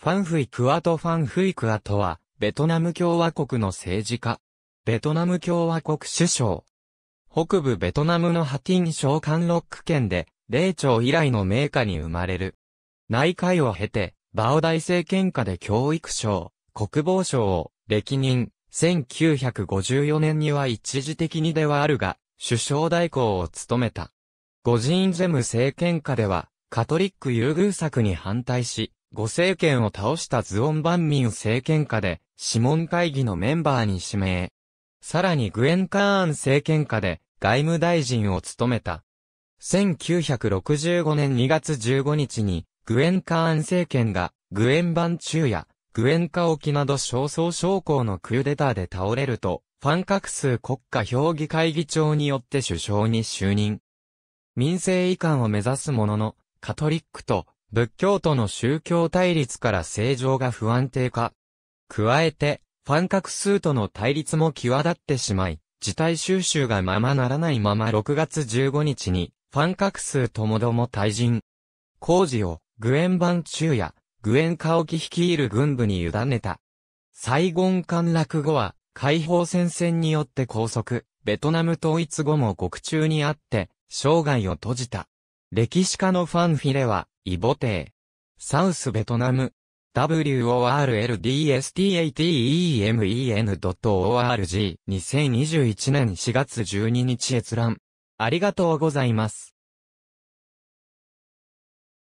ファンフイ・クアとファンフイ・クアとは、ベトナム共和国の政治家。ベトナム共和国首相。北部ベトナムのハティン省カンロック県で、霊長以来の名家に生まれる。内海を経て、バオ大政権下で教育省、国防省を、歴任、1954年には一時的にではあるが、首相代行を務めた。ゴジンゼム政権下では、カトリック優遇策に反対し、五政権を倒したズオン万民政権下で、諮問会議のメンバーに指名。さらにグエン・カーン政権下で、外務大臣を務めた。1965年2月15日に、グエン・カーン政権が、グエン・バンチューや、グエン・カオキなど少燥将校のクーデターで倒れると、ファン各数国家評議会議長によって首相に就任。民政移管を目指すものの、カトリックと仏教との宗教対立から政情が不安定化。加えて、ファン格数との対立も際立ってしまい、事態収集がままならないまま6月15日に、ファン格数ともども退陣。工事を、グエンバュ中や、グエンカオキ率いる軍部に委ねた。サイゴン陥落後は、解放戦線によって拘束、ベトナム統一後も獄中にあって、生涯を閉じた。歴史家のファンフィレは、イボテー。サウスベトナム。worldstatemen.org2021 年4月12日閲覧。ありがとうございます。